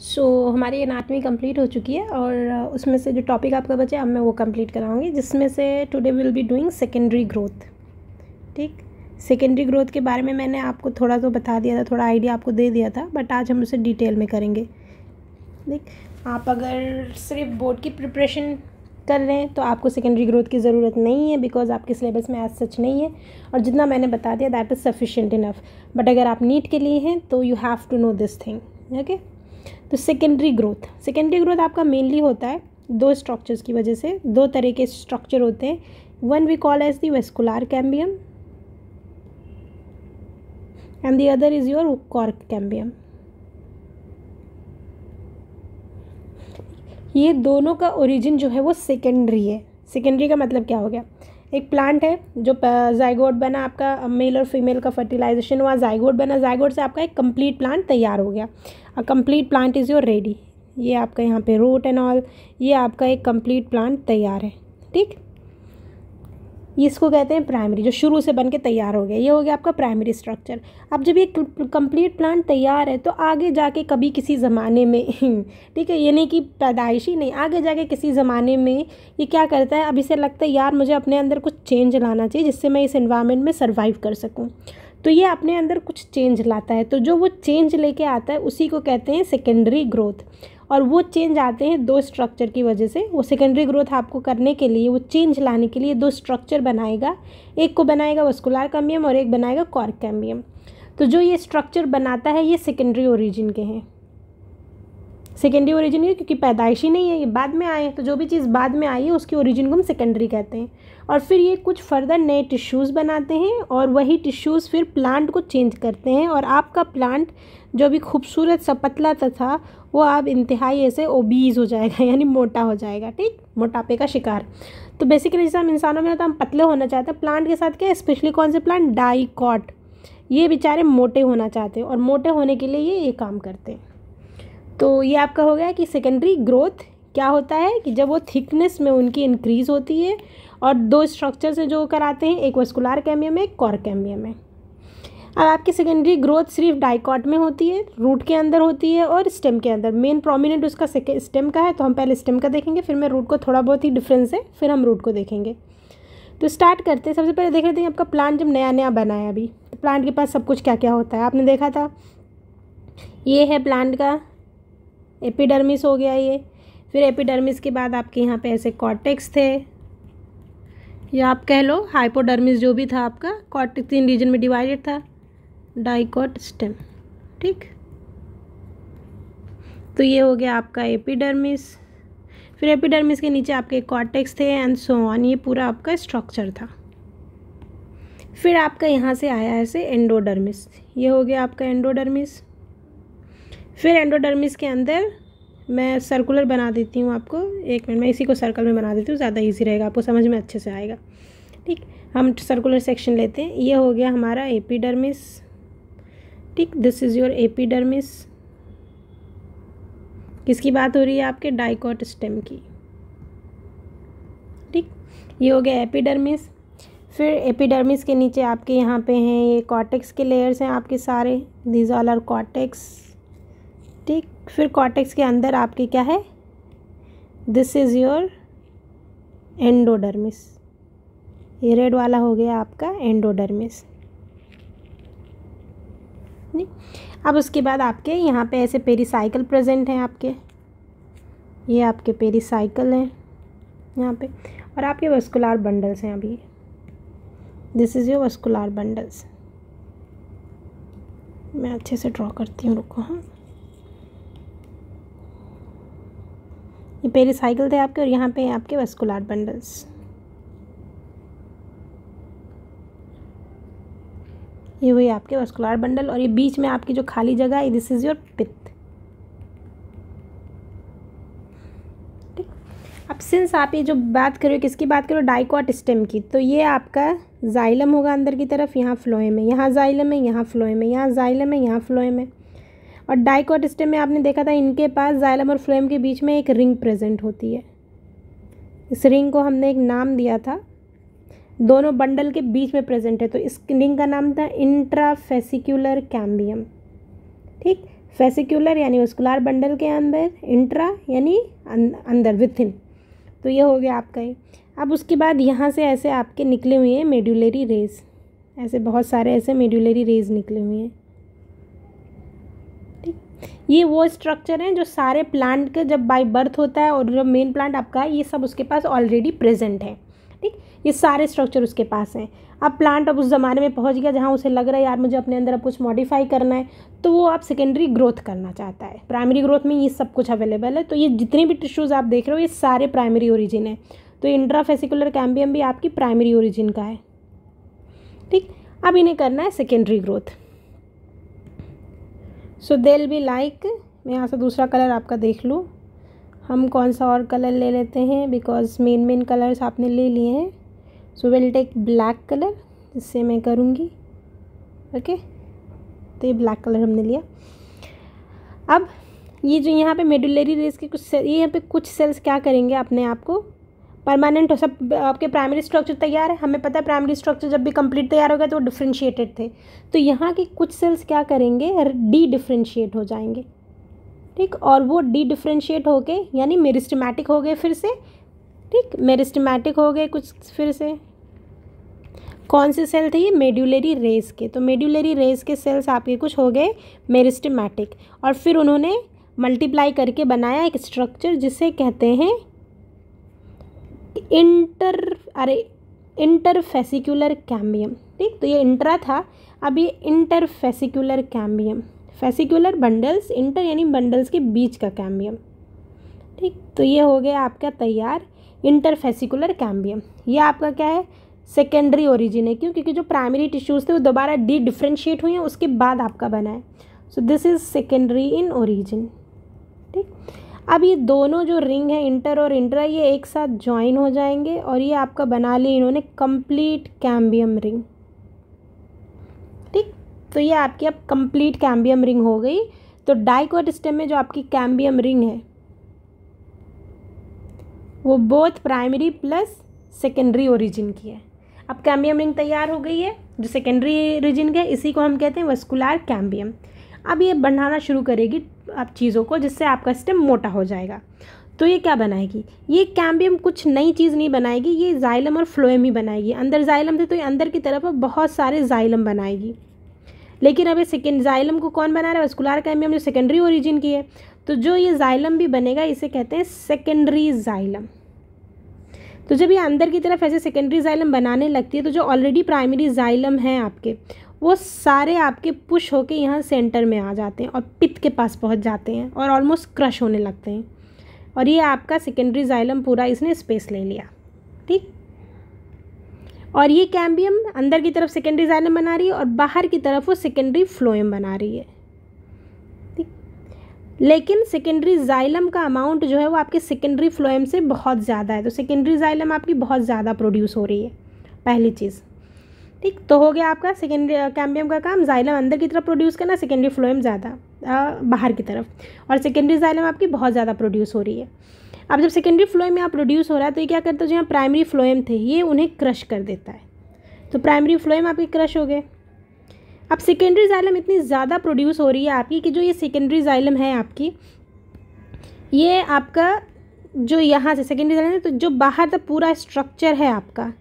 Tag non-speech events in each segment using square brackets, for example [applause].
सो so, हमारी anatomy complete हो चुकी है और uh, उसमें से जो टॉपिक आपका बचा है अब मैं वो कंप्लीट कराऊंगी जिसमें से today will be doing secondary growth ठीक सेकेंडरी ग्रोथ के बारे में मैंने आपको थोड़ा तो बता दिया था थोड़ा आइडिया आपको दे दिया था बट आज हम उसे डिटेल में करेंगे ठीक आप अगर सिर्फ बोर्ड की प्रिपरेशन कर रहे हैं तो आपको सेकेंडरी ग्रोथ की ज़रूरत नहीं है बिकॉज आपके सिलेबस में एज सच नहीं है और जितना मैंने बता दिया that is sufficient enough but अगर आप नीट के लिए हैं तो you have to know this thing okay तो सेकेंडरी ग्रोथ सेकेंडरी ग्रोथ आपका मेनली होता है दो स्ट्रक्चर्स की वजह से दो तरह के स्ट्रक्चर होते हैं one we call as the vascular cambium and the other is your cork cambium ये दोनों का ओरिजिन जो है वो सेकेंडरी है सेकेंडरी का मतलब क्या हो गया एक प्लांट है जो जाइगोट बना आपका मेल और फीमेल का फर्टिलाइजेशन हुआ जयगोड बना जयगोड से आपका एक कंप्लीट प्लांट तैयार हो गया a complete plant is your ready ये आपका यहाँ पे रूट एंड ऑल ये आपका एक कंप्लीट प्लांट तैयार है ठीक इसको कहते हैं प्राइमरी जो शुरू से बन के तैयार हो गया ये हो गया आपका प्राइमरी स्ट्रक्चर अब जब ये कंप्लीट प्लांट तैयार है तो आगे जाके कभी किसी ज़माने में [laughs] ठीक है ये नहीं कि पैदाइश ही नहीं आगे जाके किसी ज़माने में ये क्या करता है अब इसे लगता है यार मुझे अपने अंदर कुछ चेंज लाना चाहिए जिससे मैं इस इन्वायरमेंट में सर्वाइव कर सकूँ तो ये अपने अंदर कुछ चेंज लाता है तो जो वो चेंज लेके आता है उसी को कहते हैं सेकेंडरी ग्रोथ और वो चेंज आते हैं दो स्ट्रक्चर की वजह से वो सेकेंडरी ग्रोथ आपको करने के लिए वो चेंज लाने के लिए दो स्ट्रक्चर बनाएगा एक को बनाएगा वस्कुलर कैम्बियम और एक बनाएगा कॉर्क कैम्बियम तो जो ये स्ट्रक्चर बनाता है ये सेकेंडरी ओरिजिन के हैं सेकेंडरी ओरिजिन है क्योंकि पैदाइशी नहीं है ये बाद में आए तो जो भी चीज़ बाद में आई है उसकी ओरिजिन को हम सेकेंडरी कहते हैं और फिर ये कुछ फर्दर नए टिश्यूज़ बनाते हैं और वही टिश्यूज़ फिर प्लांट को चेंज करते हैं और आपका प्लांट जो भी खूबसूरत सा पतला सा था वो आप इंतहाई ऐसे ओबीज़ हो जाएगा यानी मोटा हो जाएगा ठीक मोटापे का शिकार तो बेसिकली जैसे हम इंसानों में होता तो हम पतले होना चाहते हैं प्लांट के साथ क्या स्पेशली कौन से प्लांट डाइकॉट ये बेचारे मोटे होना चाहते हैं और मोटे होने के लिए ये ये काम करते हैं तो ये आपका हो गया कि सेकेंडरी ग्रोथ क्या होता है कि जब वो थिकनेस में उनकी इंक्रीज़ होती है और दो स्ट्रक्चर से जो कराते हैं एक वस्कुलार कैमियम है एक कॉर कैमियम है अब आपकी सेकेंडरी ग्रोथ सिर्फ डाइकॉट में होती है रूट के अंदर होती है और स्टेम के अंदर मेन प्रोमिनेंट उसका स्टेम का है तो हम पहले स्टेम का देखेंगे फिर मैं रूट को थोड़ा बहुत ही डिफरेंस है फिर हम रूट को देखेंगे तो स्टार्ट करते हैं सबसे पहले देख लेते हैं आपका प्लांट जब नया नया बना है अभी तो प्लांट के पास सब कुछ क्या क्या होता है आपने देखा था ये है प्लांट का एपिडर्मिस हो गया ये फिर एपिडर्मिस के बाद आपके यहाँ पे ऐसे कॉर्टेक्स थे या आप कह लो हाइपोडर्मिस जो भी था आपका कॉर्टेक्स तीन रीजन में डिवाइडेड था डाइकॉट स्टेम ठीक तो ये हो गया आपका एपिडर्मिस फिर एपिडर्मिस के नीचे आपके कॉर्टेक्स थे एंड सो ऑन ये पूरा आपका स्ट्रक्चर था फिर आपका यहाँ से आया ऐसे एंडोडर्मिस ये हो गया आपका एंडोडर्मिस फिर एंडोडर्मिस के अंदर मैं सर्कुलर बना देती हूँ आपको एक मिनट मैं इसी को सर्कल में बना देती हूँ ज़्यादा ईजी रहेगा आपको समझ में अच्छे से आएगा ठीक हम सर्कुलर सेक्शन लेते हैं ये हो गया हमारा एपीडर्मिस ठीक दिस इज़ योर एपीडर्मिस किसकी बात हो रही है आपके डाइकॉट स्टेम की ठीक ये हो गया एपीडर्मिस फिर एपीडर्मिस के नीचे आपके यहाँ पे हैं ये कॉटेक्स के लेयर्स हैं आपके सारे दीज ऑल आर कॉटेक्स ठीक फिर कॉटेक्स के अंदर आपके क्या है दिस इज़ योर एंडोडर्मिस ये रेड वाला हो गया आपका एंडोडर्मिस नहीं अब उसके बाद आपके यहाँ पे ऐसे पेरीसाइकिल प्रेजेंट हैं आपके ये आपके पेरीसाइकिल हैं यहाँ पे और आपके वस्कुलर बंडल्स हैं अभी this is your vascular bundles मैं अच्छे से ड्रॉ करती हूँ रुको हाँ ये साइकिल थे आपके और यहाँ पे आपके वस्कुलर बंडल्स ये हुई आपके वस्कुलर बंडल और ये बीच में आपकी जो खाली जगह है दिस इज़ योर पित्त ठीक अब सिंस आप ये जो बात करो किसकी बात करो डाइकॉट स्टेम की तो ये आपका जाइलम होगा अंदर की तरफ यहाँ फ्लोएम है यहाँ जाइलम है यहाँ फ्लोएम है यहाँ जाइलम है यहाँ फ्लोएम है और डाइकॉट स्टेम में आपने देखा था इनके पास जाइलम और फ्लोएम के बीच में एक रिंग प्रेजेंट होती है इस रिंग को हमने एक नाम दिया था दोनों बंडल के बीच में प्रेजेंट है तो इस रिंग का नाम था इंट्राफेसिकुलर कैम्बियम ठीक फेसिकुलर यानी वस्कुलर बंडल के अंदर इंट्रा यानी अं-, अंदर विथिन तो ये हो गया आपका ही अब उसके बाद यहाँ से ऐसे आपके निकले हुए हैं मेडुलरी रेज ऐसे बहुत सारे ऐसे मेडुलरी रेज निकले हुए हैं ये वो स्ट्रक्चर हैं जो सारे प्लांट के जब बाय बर्थ होता है और जो मेन प्लांट आपका है ये सब उसके पास ऑलरेडी प्रेजेंट है ठीक ये सारे स्ट्रक्चर उसके पास हैं अब प्लांट अब उस ज़माने में पहुंच गया जहाँ उसे लग रहा है यार मुझे अपने अंदर अब कुछ मॉडिफाई करना है तो वो आप सेकेंडरी ग्रोथ करना चाहता है प्राइमरी ग्रोथ में ये सब कुछ अवेलेबल है तो ये जितने भी टिश्यूज़ आप देख रहे हो ये सारे प्राइमरी ओरिजिन है तो इंट्राफेसिकुलर कैम्बियम भी आपकी प्राइमरी ओरिजिन का है ठीक अब इन्हें करना है सेकेंडरी ग्रोथ सो देल बी लाइक मैं यहाँ से दूसरा कलर आपका देख लूँ हम कौन सा और कलर ले लेते हैं बिकॉज मेन मेन कलर्स आपने ले लिए हैं so will take black colour जिससे मैं करूँगी ओके okay? तो ये ब्लैक कलर हमने लिया अब ये जो यहाँ पे मेडुलरी रेस के कुछ ये यहाँ पे कुछ सेल्स क्या करेंगे अपने आप को परमानेंट हो सब आपके प्राइमरी स्ट्रक्चर तैयार है हमें पता है प्राइमरी स्ट्रक्चर जब भी कंप्लीट तैयार होगा तो वो डिफ्रेंशिएटेड थे तो यहाँ के कुछ सेल्स क्या करेंगे डी डिफ्रेंशिएट हो जाएंगे ठीक और वो डी डिफ्रेंशिएट होके यानी मेरिस्टमैटिक हो गए फिर से ठीक मेरिस्टमैटिक हो गए कुछ फिर से कौन से सेल थे ये मेड्यूलरी रेस के तो मेड्यूलरी रेस के सेल्स आपके कुछ हो गए मेरिस्टमैटिक और फिर उन्होंने मल्टीप्लाई करके बनाया एक स्ट्रक्चर जिसे कहते हैं इंटर अरे इंटरफेसिकुलर कैम्बियम ठीक तो ये इंट्रा था अब ये interfascicular cambium fascicular bundles inter यानी बंडल्स के बीच का कैम्बियम ठीक तो ये हो गया आपका तैयार इंटरफेसिकुलर कैम्बियम ये आपका क्या है सेकेंडरी ओरिजिन है क्यों क्योंकि जो प्राइमरी टिश्यूज़ थे वो दोबारा डी डिफ्रेंशिएट हुए हैं उसके बाद आपका बना है so this is secondary in origin ठीक अब ये दोनों जो रिंग है इंटर और इंट्रा ये एक साथ ज्वाइन हो जाएंगे और ये आपका बना लिए इन्होंने कंप्लीट कैम्बियम रिंग ठीक तो ये आपकी अब कंप्लीट कैम्बियम रिंग हो गई तो डाइकोट स्टेम में जो आपकी कैम्बियम रिंग है वो both primary plus secondary origin की है अब कैम्बियम रिंग तैयार हो गई है जो सेकेंडरी ओरिजिन की है इसी को हम कहते हैं वस्कुलर कैम्बियम अब ये बढ़ाना शुरू करेगी आप चीज़ों को जिससे आपका स्टेम मोटा हो जाएगा तो ये क्या बनाएगी ये कैम्बियम कुछ नई चीज़ नहीं बनाएगी ये जाइलम और फ्लोएम ही बनाएगी अंदर जाइलम थे तो ये अंदर की तरफ बहुत सारे जाइलम बनाएगी लेकिन अब ये सेकेंड जाइलम को कौन बना रहा है वस्कुलर कैम्बियम जो सेकेंडरी ओरिजिन की है तो जो ये जाइलम भी बनेगा इसे कहते हैं सेकेंडरी जाइलम तो जब ये अंदर की तरफ ऐसे सेकेंडरी जाइलम बनाने लगती है तो जो ऑलरेडी प्राइमरी जाइलम है आपके वो सारे आपके पुश होके यहाँ सेंटर में आ जाते हैं और पित्त के पास पहुँच जाते हैं और ऑलमोस्ट क्रश होने लगते हैं और ये आपका सेकेंडरी जाइलम पूरा इसने स्पेस ले लिया ठीक और ये कैम्बियम अंदर की तरफ सेकेंडरी जाइलम बना रही है और बाहर की तरफ वो सेकेंडरी फ्लोएम बना रही है ठीक लेकिन सेकेंडरी जाइलम का अमाउंट जो है वो आपके सेकेंडरी फ्लोएम से बहुत ज़्यादा है तो सेकेंडरी जाइलम आपकी बहुत ज़्यादा प्रोड्यूस हो रही है पहली चीज़ ठीक तो हो गया आपका सेकेंडरी कैम्बियम का काम जाइलम अंदर की तरफ प्रोड्यूस करना सेकेंडरी फ्लोएम ज़्यादा बाहर की तरफ और सेकेंडरी जाइलम आपकी बहुत ज़्यादा प्रोड्यूस हो रही है अब जब सेकेंडरी फ्लोएम यहाँ आप प्रोड्यूस हो रहा है तो ये क्या करता है जो यहाँ प्राइमरी फ्लोएम थे ये उन्हें क्रश कर देता है तो प्राइमरी फ्लोएम आपके क्रश हो गए अब सेकेंडरी जाइलम इतनी ज़्यादा प्रोड्यूस हो रही है आपकी कि जो ये सेकेंडरी जाइलम है आपकी ये आपका जो यहाँ से सेकेंडरी जाइलम है तो जो बाहर तक पूरा स्ट्रक्चर है आपका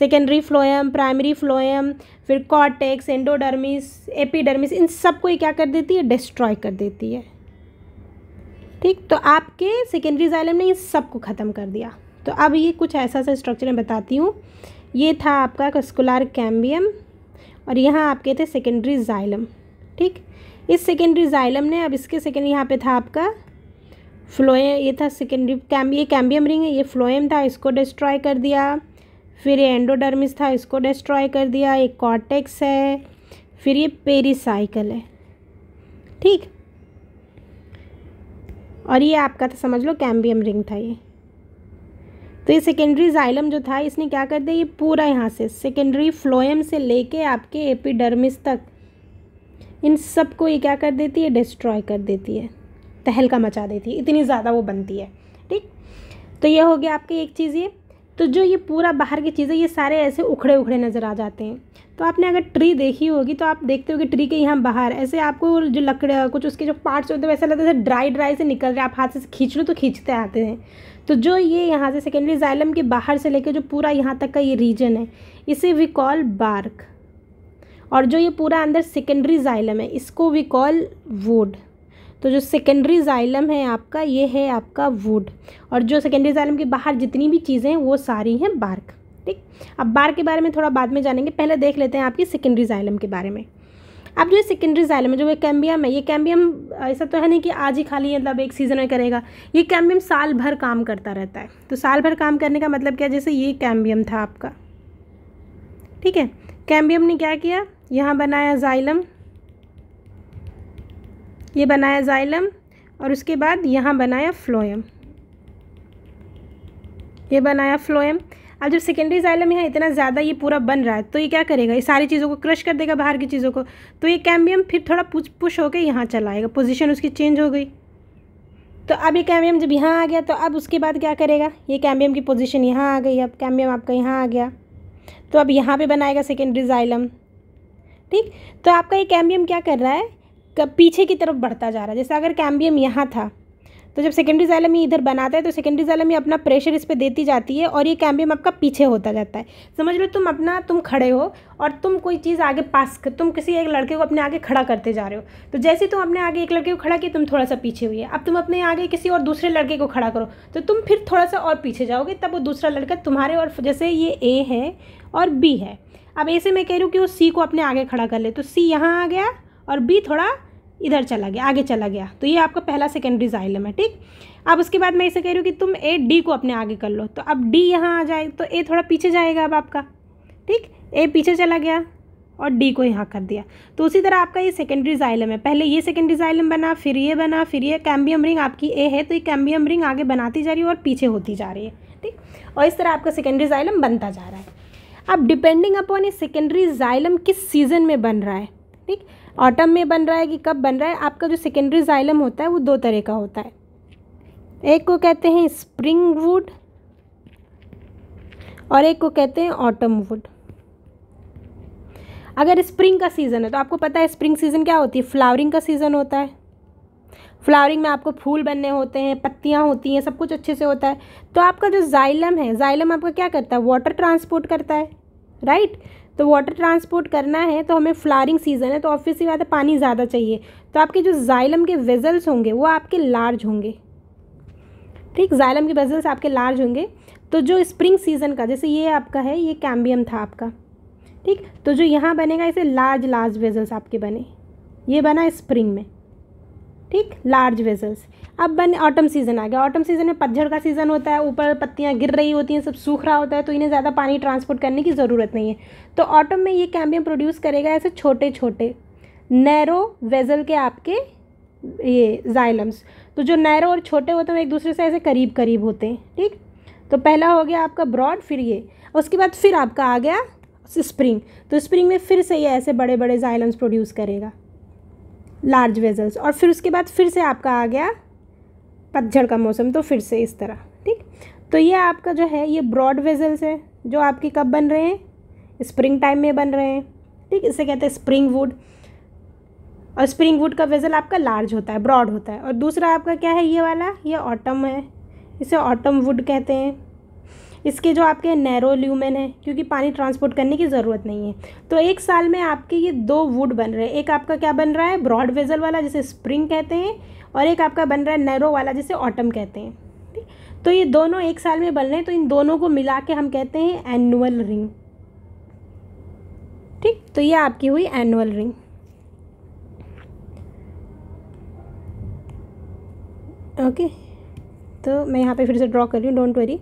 सेकेंडरी फ्लोएम प्राइमरी फ्लोएम फिर कॉटेक्स एंडोडर्मिस एपीडर्मिस इन सब को ये क्या कर देती है डिस्ट्रॉय कर देती है ठीक तो आपके सेकेंडरी जाइलम ने इन को ख़त्म कर दिया तो अब ये कुछ ऐसा सा स्ट्रक्चर मैं बताती हूँ ये था आपका कस्कुलार कैम्बियम और यहाँ आपके थे सेकेंडरी जाइलम ठीक इस सेकेंडरी जाइलम ने अब इसके सेकेंड यहाँ पे था आपका फ्लोएम ये था सेकेंडरी कैम ये कैम्बियम रिंग है ये फ्लोएम था इसको डिस्ट्रॉय कर दिया फिर ये एंडोडर्मिस था इसको डिस्ट्रॉय कर दिया एक कॉर्टेक्स है फिर ये पेरिसाइकल है ठीक और ये आपका था समझ लो कैम्बियम रिंग था ये तो ये सेकेंडरी जाइलम जो था इसने क्या कर दिया ये पूरा यहाँ से सेकेंडरी फ्लोएम से लेके आपके एपिडर्मिस तक इन सब को ये क्या कर देती है डिस्ट्रॉय कर देती है तहलका मचा देती है इतनी ज़्यादा वो बनती है ठीक तो ये हो गया आपकी एक चीज़ ये तो जो ये पूरा बाहर की चीज़ें ये सारे ऐसे उखड़े उखड़े नज़र आ जाते हैं तो आपने अगर ट्री देखी होगी तो आप देखते हो कि ट्री के यहाँ बाहर ऐसे आपको जो लकड़ा कुछ उसके जो पार्ट्स होते हैं वैसा लगता है ड्राई ड्राई से निकल रहे आप हाथ से खींच लो तो खींचते आते हैं तो जो ये यहाँ से सेकेंडरी जाइलम के बाहर से लेकर जो पूरा यहाँ तक का ये रीजन है इसे वी कॉल बार्क और जो ये पूरा अंदर सेकेंडरी जाइलम है इसको वी कॉल वुड तो जो सेकेंडरी जाइलम है आपका ये है आपका वुड और जो सेकेंडरी जाइलम के बाहर जितनी भी चीज़ें हैं वो सारी हैं बार्क ठीक अब बार्क के बारे में थोड़ा बाद में जानेंगे पहले देख लेते हैं आपकी सेकेंडरी जाइलम के बारे में अब जो सेकेंडरी जाइलम है जो ये कैम्बियम है ये कैम्बियम ऐसा तो है नहीं कि आज ही खाली मतलब एक सीज़न में करेगा ये कैम्बियम साल भर काम करता रहता है तो साल भर काम करने का मतलब क्या जैसे ये कैम्बियम था आपका ठीक है कैम्बियम ने क्या किया यहाँ बनाया जाइलम ये बनाया जाइलम और उसके बाद यहाँ बनाया फ्लोएम ये बनाया फ्लोएम अब जब सेकेंडरी जाइलम यहाँ इतना ज़्यादा ये पूरा बन रहा है तो ये क्या करेगा ये सारी चीज़ों को क्रश कर देगा बाहर की चीज़ों को तो ये कैम्बियम फिर थोड़ा पुश पुश होकर यहाँ चलाएगा पोजिशन उसकी चेंज हो गई तो अब ये कैम्बियम जब यहाँ आ गया तो अब उसके बाद क्या करेगा ये कैम्बियम की पोजिशन यहाँ आ गई अब कैम्बियम आपका यहाँ आ गया तो अब यहाँ पर बनाएगा सेकेंडरी जाइलम ठीक तो आपका ये कैम्बियम क्या कर रहा है पीछे की तरफ बढ़ता जा रहा है जैसे अगर कैम्बियम यहाँ था तो जब सेकेंडरी जैलम इधर बनाता है तो सेकेंडरी जैलम अपना प्रेशर इस पर देती जाती है और ये कैम्बियम आपका पीछे होता जाता है समझ लो तुम अपना तुम खड़े हो और तुम कोई चीज़ आगे पास कर तुम किसी एक लड़के को अपने आगे खड़ा करते जा रहे हो तो जैसे तुम अपने आगे एक लड़के को खड़ा किया तुम थोड़ा सा पीछे हुई है अब तुम अपने आगे किसी और दूसरे लड़के को खड़ा करो तो तुम फिर थोड़ा सा और पीछे जाओगे तब वो दूसरा लड़का तुम्हारे और जैसे ये ए है और बी है अब ऐसे मैं कह रही हूँ कि वो सी को अपने आगे खड़ा कर ले तो सी यहाँ आ गया और बी थोड़ा इधर चला गया आगे चला गया तो ये आपका पहला सेकेंडरी जाइलम है ठीक अब उसके बाद मैं इसे कह रही हूँ कि तुम ए डी को अपने आगे कर लो तो अब डी यहाँ आ जाए तो ए थोड़ा पीछे जाएगा अब आपका ठीक ए पीछे चला गया और डी को यहाँ कर दिया तो उसी तरह आपका ये सेकेंडरी जाइलम है पहले ये सेकेंडरी जाइलम बना फिर ये बना फिर ये कैम्बियम रिंग आपकी ए है तो ये कैम्बियम रिंग आगे बनाती जा रही है और पीछे होती जा रही है ठीक और इस तरह आपका सेकेंडरी जाइलम बनता जा रहा है अब डिपेंडिंग अपॉन ये सेकेंडरी जाइलम किस सीज़न में बन रहा है ठीक ऑटम में बन रहा है कि कब बन रहा है आपका जो सेकेंडरी जाइलम होता है वो दो तरह का होता है एक को कहते हैं स्प्रिंग वुड और एक को कहते हैं ऑटम वुड अगर स्प्रिंग का सीज़न है तो आपको पता है स्प्रिंग सीज़न क्या होती है फ्लावरिंग का सीज़न होता है फ्लावरिंग में आपको फूल बनने होते हैं पत्तियाँ होती हैं सब कुछ अच्छे से होता है तो आपका जो जाइलम है जाइलम आपका क्या करता है वाटर ट्रांसपोर्ट करता है राइट right? तो वाटर ट्रांसपोर्ट करना है तो हमें फ्लारिंग सीज़न है तो ही बात है पानी ज़्यादा चाहिए तो आपके जो जाइलम के वेजल्स होंगे वो आपके लार्ज होंगे ठीक जाइलम के वेजल्स आपके लार्ज होंगे तो जो स्प्रिंग सीज़न का जैसे ये आपका है ये कैम्बियम था आपका ठीक तो जो यहाँ बनेगा इसे लार्ज लार्ज वेजल्स आपके बने ये बना स्प्रिंग में ठीक लार्ज वेजल्स अब बन ऑटम सीज़न आ गया ऑटम सीज़न में पतझड़ का सीज़न होता है ऊपर पत्तियाँ गिर रही होती हैं सब सूख रहा होता है तो इन्हें ज़्यादा पानी ट्रांसपोर्ट करने की ज़रूरत नहीं है तो ऑटम में ये कैम्बियम प्रोड्यूस करेगा ऐसे छोटे छोटे नैरो वेजल के आपके ये जाइलम्स तो जो नैरो और छोटे होते हैं एक दूसरे से ऐसे करीब करीब होते हैं ठीक तो पहला हो गया आपका ब्रॉड फिर ये उसके बाद फिर आपका आ गया स्प्रिंग तो स्प्रिंग में फिर से ये ऐसे बड़े बड़े जाइलम्स प्रोड्यूस करेगा लार्ज वेजल्स और फिर उसके बाद फिर से आपका आ गया पतझड़ का मौसम तो फिर से इस तरह ठीक तो ये आपका जो है ये ब्रॉड वेजल्स है जो आपके कब बन रहे हैं स्प्रिंग टाइम में बन रहे हैं ठीक इसे कहते हैं स्प्रिंग वुड और स्प्रिंग वुड का वेजल आपका लार्ज होता है ब्रॉड होता है और दूसरा आपका क्या है ये वाला ये ऑटम है इसे ऑटम वुड कहते हैं इसके जो आपके नैरो ल्यूमेन है क्योंकि पानी ट्रांसपोर्ट करने की ज़रूरत नहीं है तो एक साल में आपके ये दो वुड बन रहे हैं एक आपका क्या बन रहा है ब्रॉड वेजल वाला जिसे स्प्रिंग कहते हैं और एक आपका बन रहा है नैरो वाला जिसे ऑटम कहते हैं ठीक तो ये दोनों एक साल में बन रहे हैं तो इन दोनों को मिला के हम कहते हैं एनुअल रिंग ठीक तो ये आपकी हुई एनुअल रिंग ओके okay. तो मैं यहाँ पे फिर से ड्रॉ कर रही हूँ डोंट वरी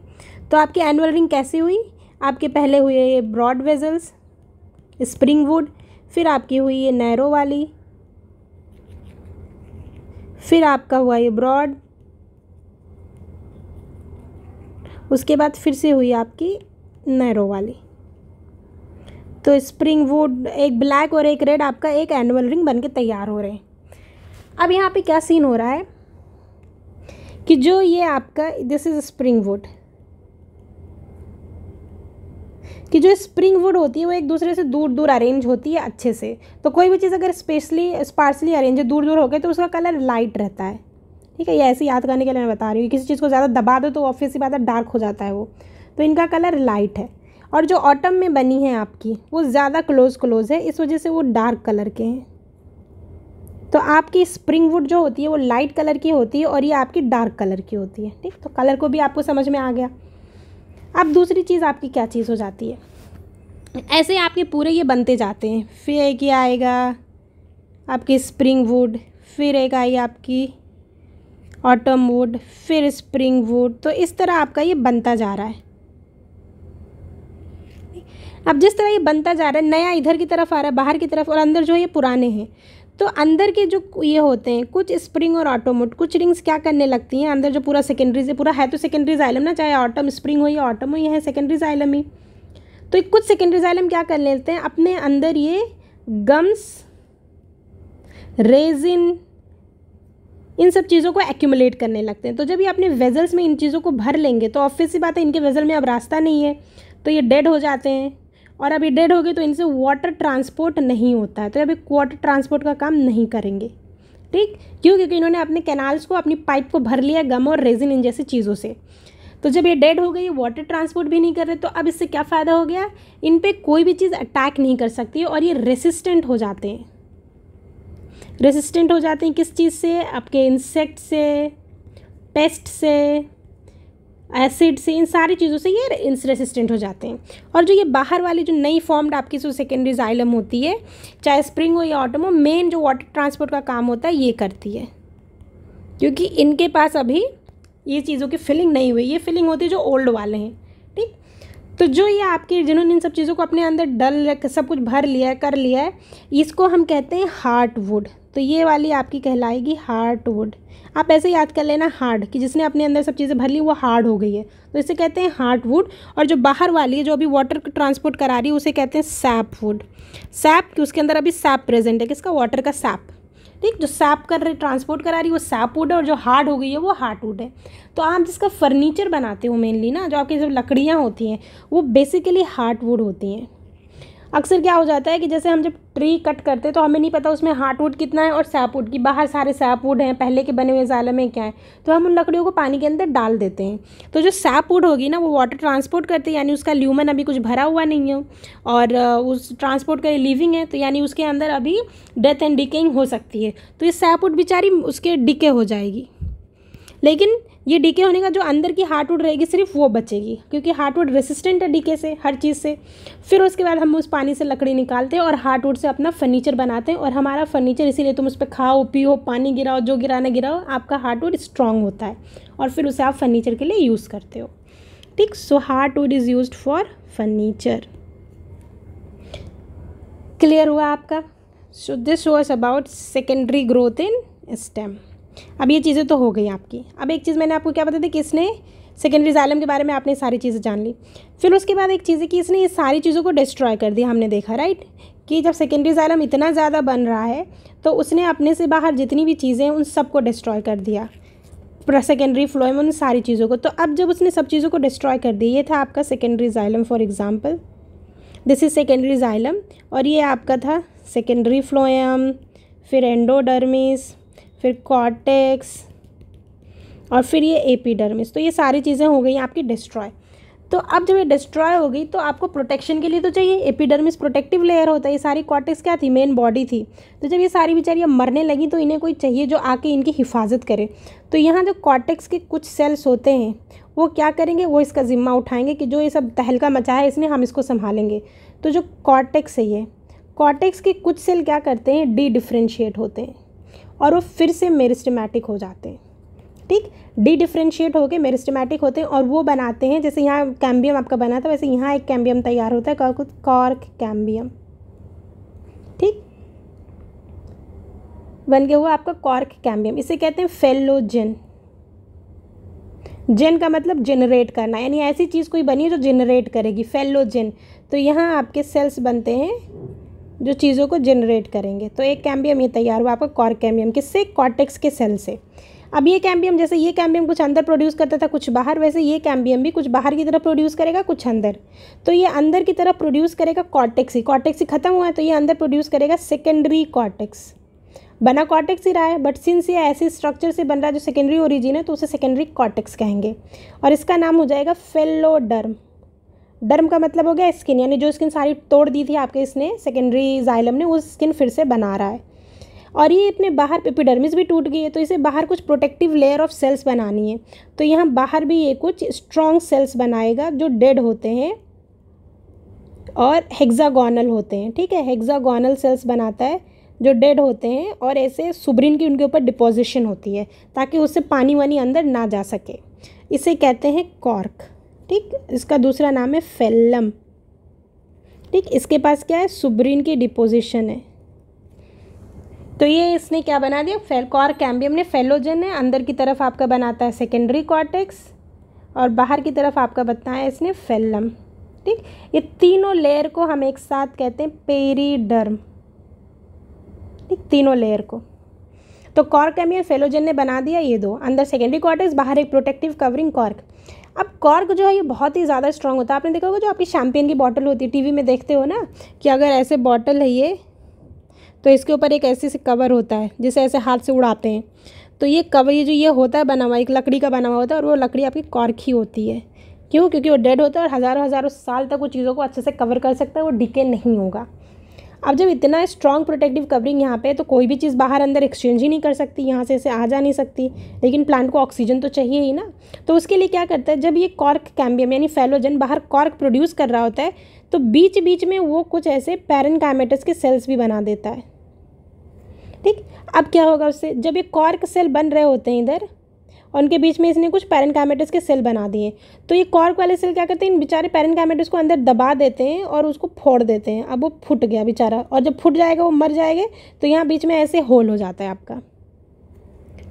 तो आपकी एनुअल रिंग कैसी हुई आपके पहले हुए ये ब्रॉड वेजल्स स्प्रिंग वुड फिर आपकी हुई ये नैरो वाली फिर आपका हुआ ये ब्रॉड उसके बाद फिर से हुई आपकी नैरो वाली तो स्प्रिंग वुड एक ब्लैक और एक रेड आपका एक एनुअल रिंग बन के तैयार हो रहे हैं अब यहाँ पे क्या सीन हो रहा है कि जो ये आपका दिस इज़ स्प्रिंग वुड कि जो स्प्रिंग वुड होती है वो एक दूसरे से दूर दूर अरेंज होती है अच्छे से तो कोई भी चीज़ अगर स्पेशली स्पार्सली अरेंज है दूर दूर हो गए तो उसका कलर लाइट रहता है ठीक है ये ऐसे याद करने के लिए मैं बता रही हूँ किसी चीज़ को ज़्यादा दबा दो तो ऑफिस ही बात डार्क हो जाता है वो तो इनका कलर लाइट है और जो ऑटम में बनी है आपकी वो ज़्यादा क्लोज़ क्लोज़ है इस वजह से वो डार्क कलर के हैं तो आपकी स्प्रिंग वुड जो होती है वो लाइट कलर की होती है और ये आपकी डार्क कलर की होती है ठीक तो कलर को भी आपको समझ में आ गया अब दूसरी चीज़ आपकी क्या चीज़ हो जाती है ऐसे आपके पूरे ये बनते जाते हैं फिर एक ये आएगा आपकी स्प्रिंग वुड फिर एक आई आपकी ऑटम वुड फिर स्प्रिंग वुड तो इस तरह आपका ये बनता जा रहा है अब जिस तरह ये बनता जा रहा है नया इधर की तरफ आ रहा है बाहर की तरफ और अंदर जो है ये पुराने हैं तो अंदर के जो ये होते हैं कुछ स्प्रिंग और ऑटोमोट कुछ रिंग्स क्या करने लगती हैं अंदर जो पूरा सेकेंडरी से पूरा है तो सेकेंडरी जाइलम ना चाहे ऑटम स्प्रिंग हो या ऑटम हो ये है सेकेंडरी जाइलम ही तो कुछ सेकेंडरी जाइलम क्या कर लेते हैं अपने अंदर ये गम्स रेजिन इन सब चीज़ों को एक्यूमुलेट करने लगते हैं तो जब ये अपने वेजल्स में इन चीज़ों को भर लेंगे तो ऑफिस सी बात है इनके वेजल में अब रास्ता नहीं है तो ये डेड हो जाते हैं और अभी डेड हो गए तो इनसे वाटर ट्रांसपोर्ट नहीं होता है तो अब वाटर ट्रांसपोर्ट का काम नहीं करेंगे ठीक क्यों क्योंकि इन्होंने अपने कैनाल्स को अपनी पाइप को भर लिया गम और रेजिन इन जैसी चीज़ों से तो जब ये डेड हो गई वाटर ट्रांसपोर्ट भी नहीं कर रहे तो अब इससे क्या फ़ायदा हो गया इन पर कोई भी चीज़ अटैक नहीं कर सकती और ये रेसिस्टेंट हो जाते हैं रेसिस्टेंट हो जाते हैं किस चीज़ से आपके इंसेक्ट से पेस्ट से एसिड से इन सारी चीज़ों से ये रेसिस्टेंट हो जाते हैं और जो ये बाहर वाली जो नई फॉर्म्ड आपकी जो सेकेंडरी जाइलम होती है चाहे स्प्रिंग हो या ऑटम हो मेन जो वाटर ट्रांसपोर्ट का काम होता है ये करती है क्योंकि इनके पास अभी ये चीज़ों की फिलिंग नहीं हुई ये फिलिंग होती है जो ओल्ड वाले हैं ठीक तो जो ये आपके जिन्होंने इन सब चीज़ों को अपने अंदर डल सब कुछ भर लिया है कर लिया है इसको हम कहते हैं हार्ट वुड तो ये वाली आपकी कहलाएगी हार्ड वुड आप ऐसे याद कर लेना हार्ड कि जिसने अपने अंदर सब चीज़ें भर ली वो हार्ड हो गई है तो इसे कहते हैं हार्ड वुड और जो बाहर वाली है जो अभी वाटर ट्रांसपोर्ट करा रही है उसे कहते हैं सैप वुड सैप कि उसके अंदर अभी सैप प्रेजेंट है किसका वाटर का सैप ठीक जो सैप कर रही ट्रांसपोर्ट करा रही है वो सैप वुड है और जो हार्ड हो गई है वो हार्ड वुड है तो आप जिसका फर्नीचर बनाते हो मेनली ना जो आपकी जो लकड़ियाँ होती हैं वो बेसिकली हार्ड वुड होती हैं अक्सर क्या हो जाता है कि जैसे हम जब ट्री कट करते हैं तो हमें नहीं पता उसमें हार्ट वुड कितना है और सैप वुड की बाहर सारे सैप वुड हैं पहले के बने हुए जाले में क्या है तो हम उन लकड़ियों को पानी के अंदर डाल देते हैं तो जो सैप वुड होगी ना वो वाटर ट्रांसपोर्ट करते हैं यानी उसका ल्यूमन अभी कुछ भरा हुआ नहीं है और उस ट्रांसपोर्ट का लिविंग है तो यानी उसके अंदर अभी डेथ एंड डिकेइंग हो सकती है तो ये सैप वुड बेचारी उसके डिके हो जाएगी लेकिन ये डीके होने का जो अंदर की वुड रहेगी सिर्फ वो बचेगी क्योंकि वुड रेसिस्टेंट है डीके से हर चीज़ से फिर उसके बाद हम उस पानी से लकड़ी निकालते हैं और हार्ट वुड से अपना फर्नीचर बनाते हैं और हमारा फर्नीचर इसीलिए तुम उस पर खाओ पियो पानी गिराओ जो गिराना गिराओ आपका हार्ट वुड स्ट्रांग होता है और फिर उसे आप फर्नीचर के लिए यूज़ करते हो ठीक so heart wood is use for furniture clear हुआ आपका so this was about secondary growth in stem अब ये चीज़ें तो हो गई आपकी अब एक चीज़ मैंने आपको क्या बताया थी कि इसने सेकेंडरी जालम के बारे में आपने सारी चीज़ें जान ली फिर उसके बाद एक चीज़ है कि इसने ये सारी चीज़ों को डिस्ट्रॉय कर दिया हमने देखा राइट कि जब सेकेंडरी जालम इतना ज़्यादा बन रहा है तो उसने अपने से बाहर जितनी भी चीज़ें हैं उन सबको डिस्ट्रॉय कर दिया सेकेंडरी फ्लो में उन सारी चीज़ों को तो अब जब उसने सब चीज़ों को डिस्ट्रॉय कर दिया ये था आपका secondary xylem for example this is secondary xylem और ये आपका था सेकेंडरी फ्लोएम फिर एंडोडर्मिस फिर कॉटेक्स और फिर ये एपीडर्मिस तो ये सारी चीज़ें हो गई आपकी डिस्ट्रॉय तो अब जब ये डिस्ट्रॉय हो गई तो आपको प्रोटेक्शन के लिए तो चाहिए एपिडर्मिस प्रोटेक्टिव लेयर होता है ये सारी कॉटेक्स क्या थी मेन बॉडी थी तो जब ये सारी बेचारियाँ मरने लगी तो इन्हें कोई चाहिए जो आके इनकी हिफाजत करे तो यहाँ जो कॉटेक्स के कुछ सेल्स होते हैं वो क्या करेंगे वो इसका ज़िम्मा उठाएंगे कि जो ये सब तहलका मचा है इसने हम इसको संभालेंगे तो जो कॉटेक्स है ये कॉटेक्स के कुछ सेल क्या करते हैं डी डिफ्रेंशिएट होते हैं और वो फिर से मेरिस्टमैटिक हो जाते हैं ठीक डी डिफ्रेंशिएट होकर मेरिस्टमैटिक होते हैं और वो बनाते हैं जैसे यहाँ कैम्बियम आपका बना था वैसे यहाँ एक कैम्बियम तैयार होता है कॉर्क कॉर्क कैम्बियम ठीक बन गया हुआ आपका कॉर्क कैम्बियम इसे कहते हैं फेलोजिन जेन का मतलब जनरेट करना यानी ऐसी चीज़ कोई बनी है जो जनरेट करेगी फेलोजेन तो यहाँ आपके सेल्स बनते हैं जो चीज़ों को जनरेट करेंगे तो एक कैम्बियम ये तैयार हुआ आपका कॉर कैम्बियम किससे कॉटेक्स के सेल से अब ये कैम्बियम जैसे ये कैम्बियम कुछ अंदर प्रोड्यूस करता था कुछ बाहर वैसे ये कैम्बियम भी कुछ बाहर की तरफ प्रोड्यूस करेगा कुछ अंदर तो ये अंदर की तरफ प्रोड्यूस करेगा कॉटेक्स ही कॉटेक्स ही खत्म हुआ है तो ये अंदर प्रोड्यूस करेगा सेकेंडरी कॉटेक्स बना कॉटेक्स ही रहा है बट सिंस ये ऐसे स्ट्रक्चर से बन रहा है जो सेकेंडरी ओरिजिन है तो उसे सेकेंडरी कॉटेक्स कहेंगे और इसका नाम हो जाएगा फेलोडर्म डर्म का मतलब हो गया स्किन यानी जो स्किन सारी तोड़ दी थी आपके इसने सेकेंडरी जाइलम ने वो स्किन फिर से बना रहा है और ये अपने बाहर एपिडर्मिस भी टूट गई है तो इसे बाहर कुछ प्रोटेक्टिव लेयर ऑफ सेल्स बनानी है तो यहाँ बाहर भी ये कुछ स्ट्रॉन्ग सेल्स बनाएगा जो डेड होते हैं और हेक्सागोनल होते हैं ठीक है हेक्सागोनल सेल्स बनाता है जो डेड होते हैं और ऐसे सुब्रिन की उनके ऊपर डिपोजिशन होती है ताकि उससे पानी वानी अंदर ना जा सके इसे कहते हैं कॉर्क ठीक इसका दूसरा नाम है फेल्लम ठीक इसके पास क्या है सुब्रीन की डिपोजिशन है तो ये इसने क्या बना दिया फेलकॉर कैम्बियम ने फेलोजन है अंदर की तरफ आपका बनाता है सेकेंडरी कॉर्टेक्स और बाहर की तरफ आपका बताया इसने फेल्लम ठीक ये तीनों लेयर को हम एक साथ कहते हैं पेरीडर्म ठीक तीनों लेयर को तो कॉर्क एमियर फेलोजन ने बना दिया ये दो अंदर सेकेंडरी कॉर्टेक्स बाहर एक प्रोटेक्टिव कवरिंग कॉर्क अब कॉर्क जो है ये बहुत ही ज़्यादा स्ट्रांग होता है आपने देखा होगा जो आपकी शैम्पेन की बॉटल होती है टीवी में देखते हो ना कि अगर ऐसे बॉटल है ये तो इसके ऊपर एक ऐसे से कवर होता है जिसे ऐसे हाथ से उड़ाते हैं तो ये कवर ये जो ये होता है बना हुआ एक लकड़ी का बना हुआ होता है और वो लकड़ी आपकी कॉर्क ही होती है क्यों क्योंकि वो डेड होता है और हज़ारों हज़ारों साल तक वो चीज़ों को अच्छे से कवर कर सकता है वो डिके नहीं होगा अब जब इतना स्ट्रॉन्ग प्रोटेक्टिव कवरिंग यहाँ पे तो कोई भी चीज़ बाहर अंदर एक्सचेंज ही नहीं कर सकती यहाँ से इसे आ जा नहीं सकती लेकिन प्लांट को ऑक्सीजन तो चाहिए ही ना तो उसके लिए क्या करता है जब ये कॉर्क कैम्बियम यानी फेलोजन बाहर कॉर्क प्रोड्यूस कर रहा होता है तो बीच बीच में वो कुछ ऐसे पैरन कैमेटस के सेल्स भी बना देता है ठीक अब क्या होगा उससे जब ये कॉर्क सेल बन रहे होते हैं इधर और उनके बीच में इसने कुछ कैमेटिस के सेल बना दिए तो ये कॉर्क वाले सेल क्या करते हैं इन बेचारे कैमेटिस को अंदर दबा देते हैं और उसको फोड़ देते हैं अब वो फूट गया बेचारा और जब फूट जाएगा वो मर जाएगा तो यहाँ बीच में ऐसे होल हो जाता है आपका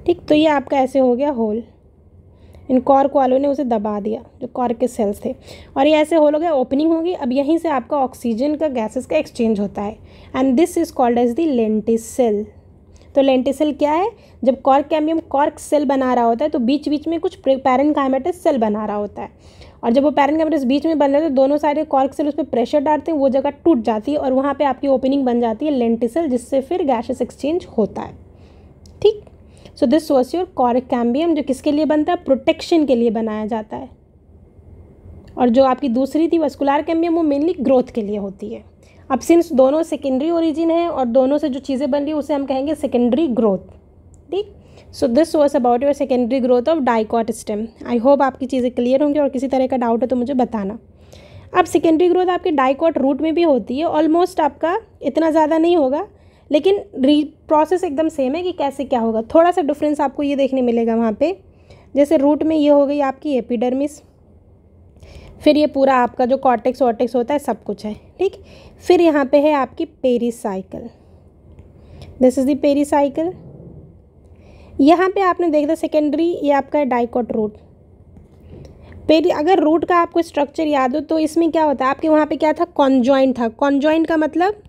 ठीक तो ये आपका ऐसे हो गया होल इन कॉर्क वालों ने उसे दबा दिया जो कॉर्क के सेल्स थे और ये ऐसे होल हो गया ओपनिंग होगी अब यहीं से आपका ऑक्सीजन का गैसेस का एक्सचेंज होता है and this is called as the lenticel तो लेंटिसल क्या है जब कॉर्क कैम्बियम कॉर्क सेल बना रहा होता है तो बीच बीच में कुछ पैरन कामेटस सेल बना रहा होता है और जब वो पैरन कैमेटिस बीच में बन रहे तो दोनों साइड कॉर्क सेल उस पर प्रेशर डालते हैं वो जगह टूट जाती है और वहाँ पर आपकी ओपनिंग बन जाती है लेंटिसल जिससे फिर गैसेस एक्सचेंज होता है ठीक so this was your cork cambium जो किसके लिए बनता है प्रोटेक्शन के लिए बनाया जाता है और जो आपकी दूसरी थी वस्कुलर कैम्बियम वो मेनली ग्रोथ के लिए होती है अब सिंस दोनों सेकेंडरी ओरिजिन है और दोनों से जो चीज़ें बन रही है उसे हम कहेंगे सेकेंडरी ग्रोथ ठीक so this was about your secondary growth of dicot stem I hope आपकी चीज़ें क्लियर होंगी और किसी तरह का डाउट है तो मुझे बताना अब सेकेंडरी ग्रोथ आपके डाइकॉट रूट में भी होती है ऑलमोस्ट आपका इतना ज़्यादा नहीं होगा लेकिन री प्रोसेस एकदम सेम है कि कैसे क्या होगा थोड़ा सा डिफरेंस आपको ये देखने मिलेगा वहाँ पे जैसे रूट में ये हो गई आपकी एपिडर्मिस फिर ये पूरा आपका जो कॉर्टेक्स वॉर्टेक्स होता है सब कुछ है ठीक फिर यहाँ पे है आपकी pericycle this is the pericycle यहाँ पे आपने देख दिया सेकेंडरी ये आपका है डाइकॉट रूट पेरी अगर रूट का आपको स्ट्रक्चर याद हो तो इसमें क्या होता है आपके वहाँ पे क्या था कॉन्जॉइंट था कॉन्जॉइंट का मतलब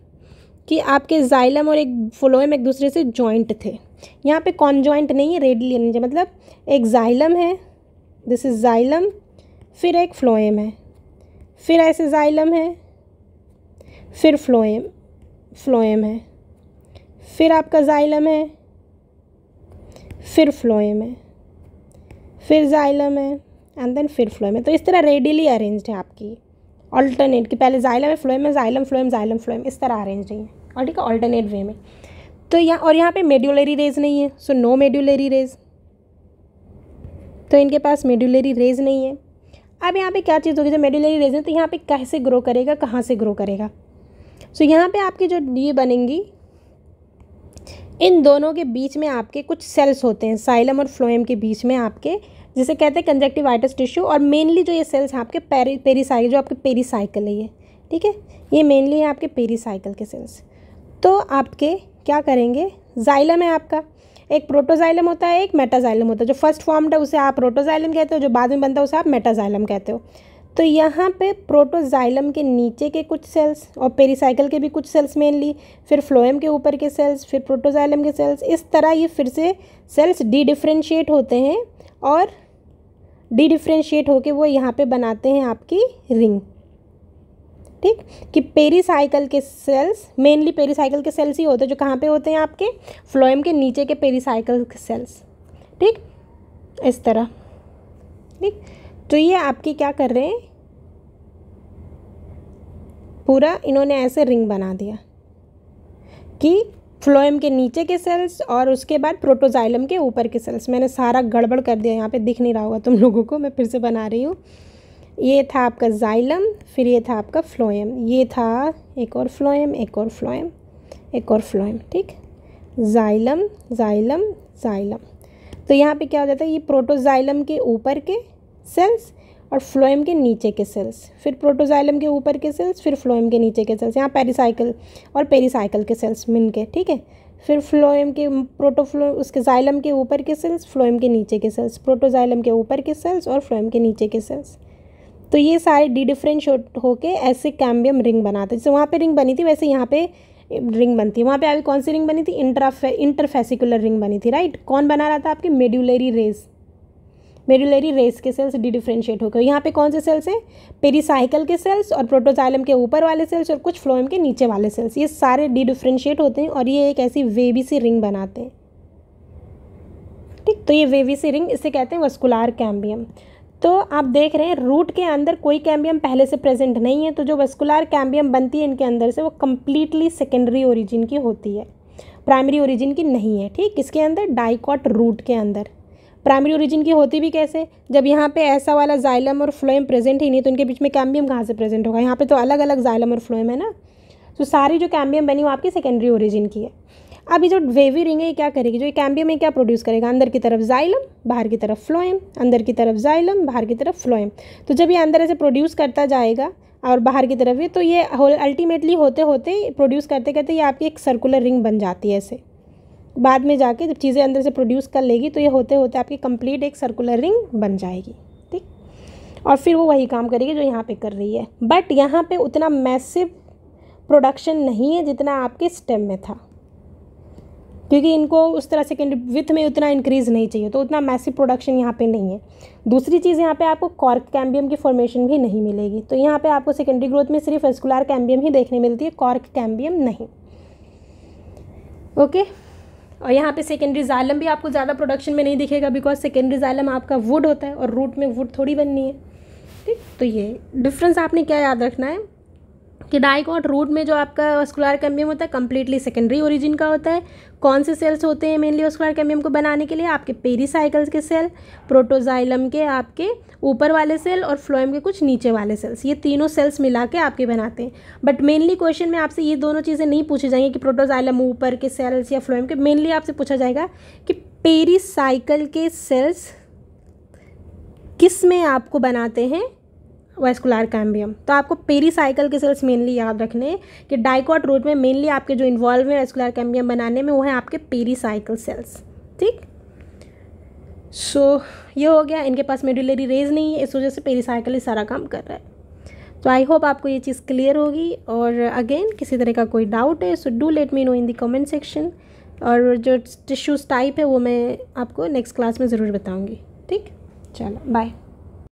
कि आपके जाइलम और एक फ्लोएम एक दूसरे से जॉइंट थे यहाँ पे कॉन्जॉइंट नहीं है रेडली मतलब एक जाइलम है दिस इज़ जाइलम फिर एक फ्लोएम है फिर ऐसे जाइलम है फिर फ्लोएम फ्लोएम है फिर आपका जाइलम है फिर फ्लोएम है फिर जाइलम है एंड देन फिर फ्लोएम है तो इस तरह रेडिली अरेंज है आपकी ऑल्टरनेट कि पहले जाइलम है फ्लोएम है जाइलम फ्लोएम जाइलम फ्लोएम इस तरह अरेंज नहीं है और ठीक है ऑल्टरनेट वे में तो यहाँ और यहाँ पे मेड्यूलरी रेज नहीं है सो नो मेड्यूलरी रेज तो इनके पास मेड्यूलरी रेज नहीं है अब यहाँ पे क्या चीज़ होगी जो मेड्यूलरी रेज है तो यहाँ पे कैसे ग्रो करेगा कहाँ से ग्रो करेगा सो so, यहाँ पे आपकी जो डी बनेंगी इन दोनों के बीच में आपके कुछ सेल्स होते हैं साइलम और फ्लोएम के बीच में आपके जिसे कहते हैं आइटस टिश्यू और मेनली जो ये सेल्स हैं आपके पेरी पेरीसाइकिल जो आपके पेरीसाइकिल है ये ठीक है ये मेनली है आपके पेरीसाइकिल के सेल्स तो आपके क्या करेंगे जाइलम है आपका एक प्रोटोजाइलम होता है एक मेटाजाइलम होता है जो फर्स्ट फॉर्म है उसे आप प्रोटोजाइलम कहते हो जो बाद में बनता है उसे आप मेटाजाइलम कहते हो तो यहाँ पे प्रोटोजाइलम के नीचे के कुछ सेल्स और पेरिसाइकिल के भी कुछ सेल्स मेनली फिर फ्लोएम के ऊपर के सेल्स फिर प्रोटोजाइलम के सेल्स इस तरह ये फिर से सेल्स डी डिफ्रेंशिएट होते हैं और डी डिफ्रेंशिएट होकर वो यहाँ पे बनाते हैं आपकी रिंग ठीक कि पेरीसाइकिल के सेल्स मेनली पेरीसाइकिल के सेल्स ही होते हैं जो कहाँ पे होते हैं आपके फ्लोएम के नीचे के पेरीसाइकिल सेल्स ठीक इस तरह ठीक तो ये आपके क्या कर रहे हैं पूरा इन्होंने ऐसे रिंग बना दिया कि फ्लोएम के नीचे के सेल्स और उसके बाद प्रोटोजाइलम के ऊपर के सेल्स मैंने सारा गड़बड़ कर दिया यहाँ पे दिख नहीं रहा होगा तुम लोगों को मैं फिर से बना रही हूँ ये था आपका जाइलम फिर ये था आपका फ्लोएम ये था एक और फ्लोएम एक और फ्लोएम एक और फ्लोएम ठीक जाइलम जाइलम जाइलम तो यहाँ पे क्या हो जाता है ये प्रोटोजाइलम के ऊपर के सेल्स और फ्लोएम के नीचे के सेल्स फिर प्रोटोजाइलम के ऊपर के सेल्स फिर फ्लोएम के नीचे के सेल्स यहाँ पेरिसाइकिल और पेरिसाइकिल के सेल्स मिन के ठीक है फिर फ्लोएम के प्रोटोफ्लो उसके जाइलम के ऊपर के सेल्स फ्लोएम के नीचे के सेल्स प्रोटोजाइलम के ऊपर के सेल्स और फ्लोएम के नीचे के सेल्स तो ये सारे डी डिफरेंश होके ऐसे कैम्बियम रिंग बनाते जैसे वहाँ पे रिंग बनी थी वैसे यहाँ पे रिंग बनती है वहाँ पे अभी कौन सी रिंग बनी थी इंटरफेसिकुलर रिंग बनी थी राइट कौन बना रहा था आपके मेड्यूलरी रेस मेरुलरी रेस के सेल्स डी डिफ्रेंशिएट होकर यहाँ पे कौन से सेल्स हैं पेरीसाइकल के सेल्स और प्रोटोजाइलम के ऊपर वाले सेल्स और कुछ फ्लोएम के नीचे वाले सेल्स ये सारे डी डिफ्रेंशिएट होते हैं और ये एक ऐसी वेबी सी रिंग बनाते हैं ठीक तो ये वेवी सी रिंग इसे कहते हैं वस्कुलार कैम्बियम तो आप देख रहे हैं रूट के अंदर कोई कैम्बियम पहले से प्रेजेंट नहीं है तो जो वस्कुलर कैम्बियम बनती है इनके अंदर से वो कम्प्लीटली सेकेंडरी ओरिजिन की होती है प्राइमरी ओरिजिन की नहीं है ठीक इसके अंदर डाइकॉट रूट के अंदर प्राइमरी ओरिजिन की होती भी कैसे जब यहाँ पे ऐसा वाला जाइलम और फ्लोएम प्रेजेंट ही नहीं तो इनके बीच में कैम्बियम कहाँ से प्रेजेंट होगा यहाँ पे तो अलग अलग जाइलम और फ्लोएम है ना तो सारी जो कैम्बियम बनी वो आपकी सेकेंडरी ओरिजिन की है अब ये जो वेवी रिंग है ये क्या करेगी जो ये कैम्बियम है क्या प्रोड्यूस करेगा अंदर की तरफ जाइलम बाहर की तरफ फ्लोएम अंदर की तरफ जाइलम बाहर की तरफ फ्लोएम तो जब ये अंदर ऐसे प्रोड्यूस करता जाएगा और बाहर की तरफ ये तो ये अल्टीमेटली होते होते प्रोड्यूस करते करते ये आपकी एक सर्कुलर रिंग बन जाती है ऐसे बाद में जाके जब चीज़ें अंदर से प्रोड्यूस कर लेगी तो ये होते होते आपकी कंप्लीट एक सर्कुलर रिंग बन जाएगी ठीक और फिर वो वही काम करेगी जो यहाँ पे कर रही है बट यहाँ पे उतना मैसिव प्रोडक्शन नहीं है जितना आपके स्टेम में था क्योंकि इनको उस तरह से विथ में उतना इंक्रीज़ नहीं चाहिए तो उतना मैसिव प्रोडक्शन यहाँ पे नहीं है दूसरी चीज़ यहाँ पे आपको कॉर्क कैम्बियम की फॉर्मेशन भी नहीं मिलेगी तो यहाँ पे आपको सेकेंडरी ग्रोथ में सिर्फ एस्कुलर कैम्बियम ही देखने मिलती है कॉर्क कैम्बियम नहीं ओके okay? और यहाँ पे सेकेंडरी जालम भी आपको ज़्यादा प्रोडक्शन में नहीं दिखेगा बिकॉज सेकेंडरी जालम आपका वुड होता है और रूट में वुड थोड़ी बननी है ठीक तो ये डिफरेंस आपने क्या याद रखना है कि डाइकॉट रूट में जो आपका वस्कुलर कैम्बियम होता है कम्प्लीटली सेकेंडरी ओरिजिन का होता है कौन से सेल्स होते हैं मेनली वस्कुलर कैम्बियम को बनाने के लिए आपके पेरीसाइकल्स के सेल प्रोटोजाइलम के आपके ऊपर वाले सेल और फ्लोएम के कुछ नीचे वाले सेल्स ये तीनों सेल्स मिला के आपके बनाते हैं बट मेनली क्वेश्चन में आपसे ये दोनों चीज़ें नहीं पूछी जाएंगी कि प्रोटोजाइलम ऊपर के सेल्स या फ्लोएम के मेनली आपसे पूछा जाएगा कि पेरीसाइकल के सेल्स किस में आपको बनाते हैं वेस्कुलर कैम्बियम तो आपको पेरीसाइकिल के सेल्स मेनली याद रखने कि डाइकॉट रूट में मेनली आपके जो इन्वॉल्व हैं वेस्कुलर कैम्बियम बनाने में वो हैं आपके पेरीसाइकिल सेल्स ठीक सो so, ये हो गया इनके पास मेडुलरी रेज नहीं है इस वजह से पेरीसाइकिल ही सारा काम कर रहा है तो आई होप आपको ये चीज़ क्लियर होगी और अगेन किसी तरह का कोई डाउट है so do let me know in the comment section और जो टिश्यूज़ टाइप है वो मैं आपको नेक्स्ट क्लास में ज़रूर बताऊँगी ठीक चलो बाय